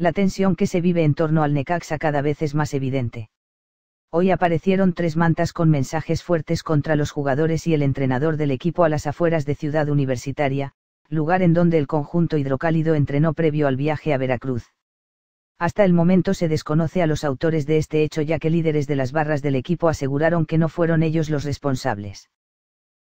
la tensión que se vive en torno al Necaxa cada vez es más evidente. Hoy aparecieron tres mantas con mensajes fuertes contra los jugadores y el entrenador del equipo a las afueras de Ciudad Universitaria, lugar en donde el conjunto hidrocálido entrenó previo al viaje a Veracruz. Hasta el momento se desconoce a los autores de este hecho ya que líderes de las barras del equipo aseguraron que no fueron ellos los responsables.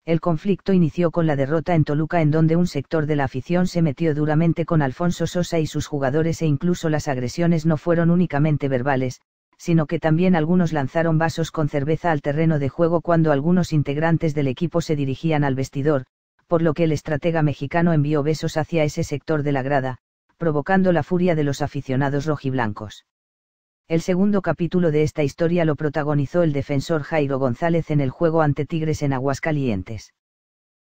El conflicto inició con la derrota en Toluca en donde un sector de la afición se metió duramente con Alfonso Sosa y sus jugadores e incluso las agresiones no fueron únicamente verbales, sino que también algunos lanzaron vasos con cerveza al terreno de juego cuando algunos integrantes del equipo se dirigían al vestidor, por lo que el estratega mexicano envió besos hacia ese sector de la grada, provocando la furia de los aficionados rojiblancos. El segundo capítulo de esta historia lo protagonizó el defensor Jairo González en el juego ante Tigres en Aguascalientes.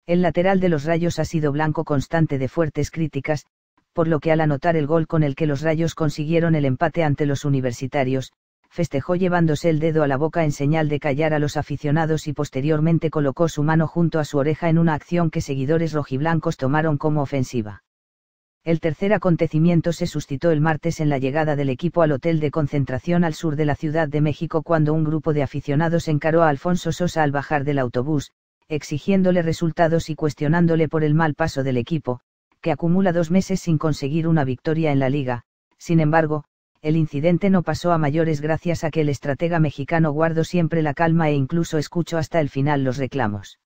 El lateral de los Rayos ha sido blanco constante de fuertes críticas, por lo que al anotar el gol con el que los Rayos consiguieron el empate ante los universitarios, festejó llevándose el dedo a la boca en señal de callar a los aficionados y posteriormente colocó su mano junto a su oreja en una acción que seguidores rojiblancos tomaron como ofensiva. El tercer acontecimiento se suscitó el martes en la llegada del equipo al hotel de concentración al sur de la Ciudad de México cuando un grupo de aficionados encaró a Alfonso Sosa al bajar del autobús, exigiéndole resultados y cuestionándole por el mal paso del equipo, que acumula dos meses sin conseguir una victoria en la liga. Sin embargo, el incidente no pasó a mayores gracias a que el estratega mexicano guardó siempre la calma e incluso escuchó hasta el final los reclamos.